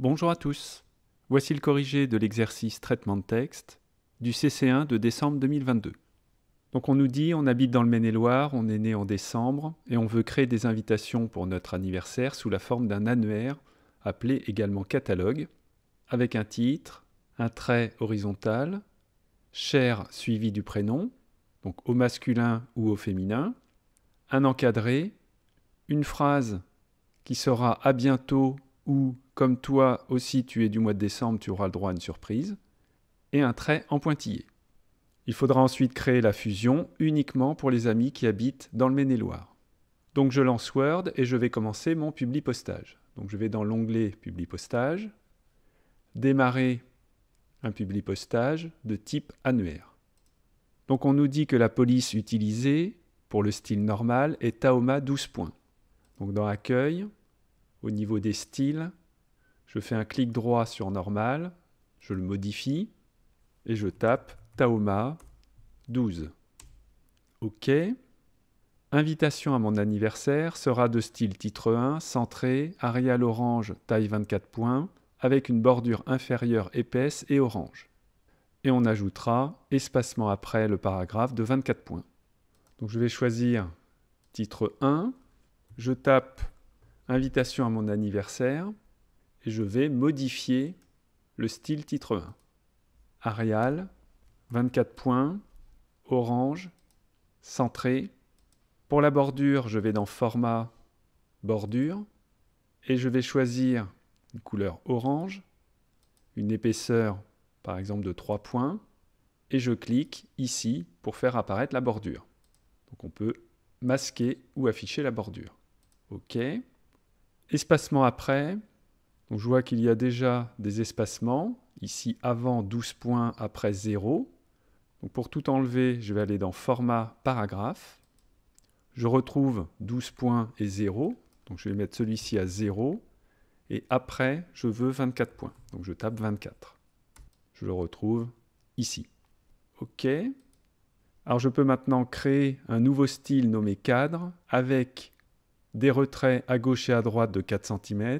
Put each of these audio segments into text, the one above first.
Bonjour à tous. Voici le corrigé de l'exercice traitement de texte du CC1 de décembre 2022. Donc on nous dit on habite dans le Maine-et-Loire, on est né en décembre et on veut créer des invitations pour notre anniversaire sous la forme d'un annuaire appelé également catalogue avec un titre, un trait horizontal, cher suivi du prénom, donc au masculin ou au féminin, un encadré, une phrase qui sera à bientôt ou comme toi aussi tu es du mois de décembre, tu auras le droit à une surprise. Et un trait en pointillé. Il faudra ensuite créer la fusion uniquement pour les amis qui habitent dans le Maine-et-Loire. Donc je lance Word et je vais commencer mon postage. Donc je vais dans l'onglet postage, démarrer un postage de type annuaire. Donc on nous dit que la police utilisée pour le style normal est Taoma 12 points. Donc dans accueil, au niveau des styles, je fais un clic droit sur normal, je le modifie et je tape Taoma 12. OK. Invitation à mon anniversaire sera de style titre 1, centré, Arial orange, taille 24 points, avec une bordure inférieure épaisse et orange. Et on ajoutera espacement après le paragraphe de 24 points. Donc je vais choisir titre 1, je tape invitation à mon anniversaire, et je vais modifier le style titre 1. Arial, 24 points, orange, centré. Pour la bordure, je vais dans Format, Bordure, et je vais choisir une couleur orange, une épaisseur par exemple de 3 points, et je clique ici pour faire apparaître la bordure. Donc on peut masquer ou afficher la bordure. OK. Espacement après, je vois qu'il y a déjà des espacements, ici avant 12 points, après 0. Donc pour tout enlever, je vais aller dans format paragraphe. Je retrouve 12 points et 0. Donc je vais mettre celui-ci à 0. Et après, je veux 24 points. Donc je tape 24. Je le retrouve ici. OK. Alors je peux maintenant créer un nouveau style nommé cadre avec des retraits à gauche et à droite de 4 cm,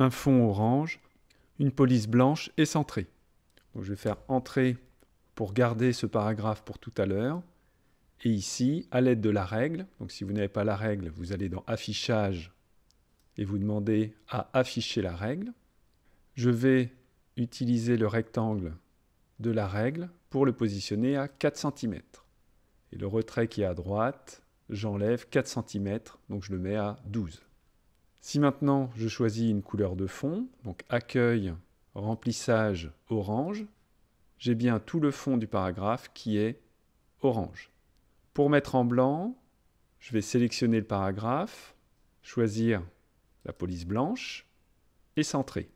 un fond orange, une police blanche et centrée. je vais faire entrer pour garder ce paragraphe pour tout à l'heure. Et ici, à l'aide de la règle, donc si vous n'avez pas la règle, vous allez dans Affichage et vous demandez à afficher la règle. Je vais utiliser le rectangle de la règle pour le positionner à 4 cm. Et le retrait qui est à droite, j'enlève 4 cm, donc je le mets à 12. Si maintenant je choisis une couleur de fond, donc accueil, remplissage, orange, j'ai bien tout le fond du paragraphe qui est orange. Pour mettre en blanc, je vais sélectionner le paragraphe, choisir la police blanche et centrer.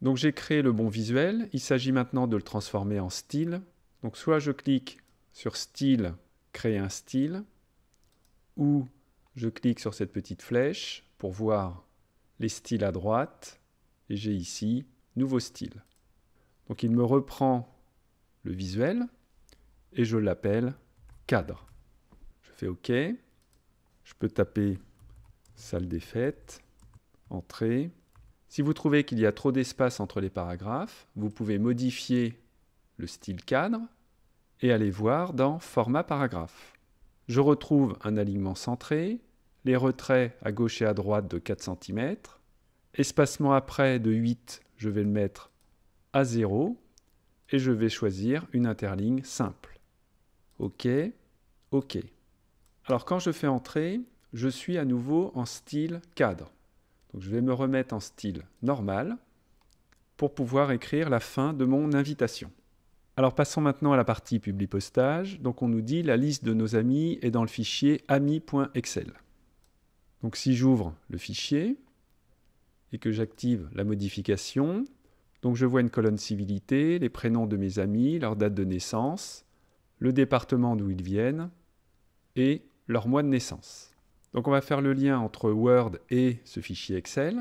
Donc j'ai créé le bon visuel, il s'agit maintenant de le transformer en style. Donc soit je clique sur style, créer un style, ou je clique sur cette petite flèche, pour voir les styles à droite et j'ai ici nouveau style. Donc il me reprend le visuel et je l'appelle cadre. Je fais OK. Je peux taper salle des fêtes, entrée. Si vous trouvez qu'il y a trop d'espace entre les paragraphes, vous pouvez modifier le style cadre et aller voir dans format paragraphe. Je retrouve un alignement centré, les retraits à gauche et à droite de 4 cm. Espacement après de 8, je vais le mettre à 0 et je vais choisir une interligne simple. OK, OK. Alors quand je fais entrer, je suis à nouveau en style cadre. Donc je vais me remettre en style normal pour pouvoir écrire la fin de mon invitation. Alors passons maintenant à la partie publipostage. Donc on nous dit la liste de nos amis est dans le fichier ami.excel. Donc si j'ouvre le fichier et que j'active la modification, donc je vois une colonne civilité, les prénoms de mes amis, leur date de naissance, le département d'où ils viennent et leur mois de naissance. Donc on va faire le lien entre Word et ce fichier Excel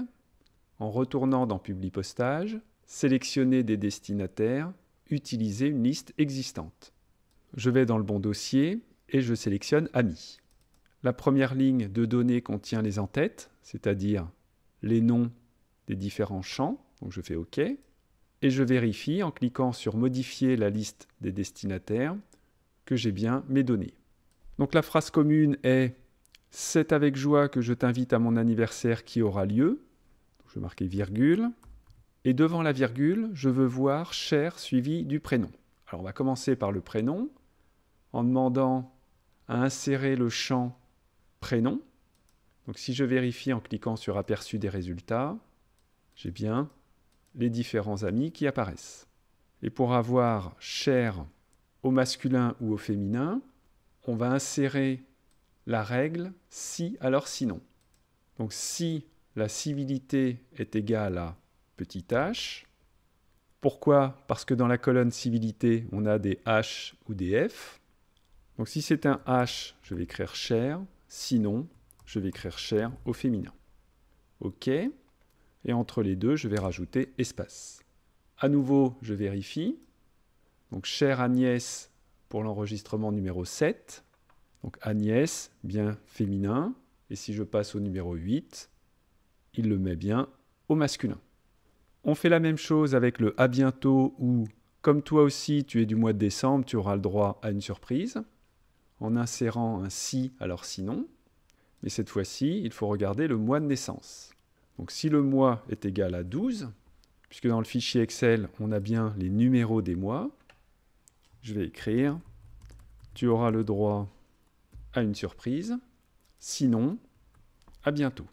en retournant dans Publipostage, sélectionner des destinataires, utiliser une liste existante. Je vais dans le bon dossier et je sélectionne Amis. La première ligne de données contient les entêtes, c'est-à-dire les noms des différents champs. Donc je fais OK. Et je vérifie en cliquant sur Modifier la liste des destinataires que j'ai bien mes données. Donc la phrase commune est C'est avec joie que je t'invite à mon anniversaire qui aura lieu. je vais marquer virgule. Et devant la virgule, je veux voir cher suivi du prénom. Alors on va commencer par le prénom en demandant à insérer le champ prénom. Donc si je vérifie en cliquant sur aperçu des résultats, j'ai bien les différents amis qui apparaissent. Et pour avoir cher au masculin ou au féminin, on va insérer la règle si alors sinon. Donc si la civilité est égale à petit h, pourquoi Parce que dans la colonne civilité, on a des h ou des f. Donc si c'est un h, je vais écrire cher. Sinon, je vais écrire cher au féminin. OK. Et entre les deux, je vais rajouter espace. À nouveau, je vérifie. Donc, chère Agnès pour l'enregistrement numéro 7. Donc, Agnès, bien féminin. Et si je passe au numéro 8, il le met bien au masculin. On fait la même chose avec le à bientôt ou comme toi aussi tu es du mois de décembre, tu auras le droit à une surprise en insérant un si alors sinon, mais cette fois-ci, il faut regarder le mois de naissance. Donc si le mois est égal à 12, puisque dans le fichier Excel, on a bien les numéros des mois, je vais écrire « Tu auras le droit à une surprise. Sinon, à bientôt. »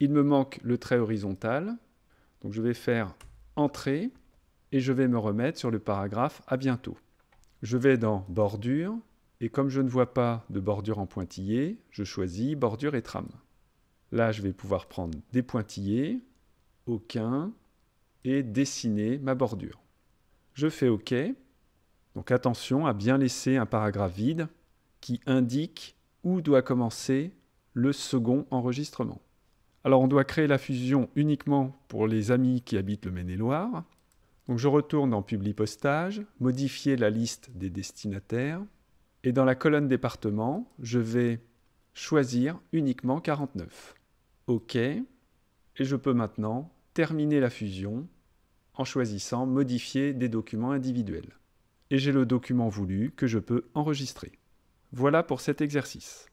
Il me manque le trait horizontal, donc je vais faire « Entrée » et je vais me remettre sur le paragraphe « À bientôt ». Je vais dans « Bordure » Et comme je ne vois pas de bordure en pointillé, je choisis bordure et trame. Là, je vais pouvoir prendre des pointillés, aucun, et dessiner ma bordure. Je fais OK. Donc attention à bien laisser un paragraphe vide qui indique où doit commencer le second enregistrement. Alors on doit créer la fusion uniquement pour les amis qui habitent le Maine-et-Loire. Donc je retourne en publipostage, modifier la liste des destinataires. Et dans la colonne département, je vais choisir uniquement 49. OK. Et je peux maintenant terminer la fusion en choisissant modifier des documents individuels. Et j'ai le document voulu que je peux enregistrer. Voilà pour cet exercice.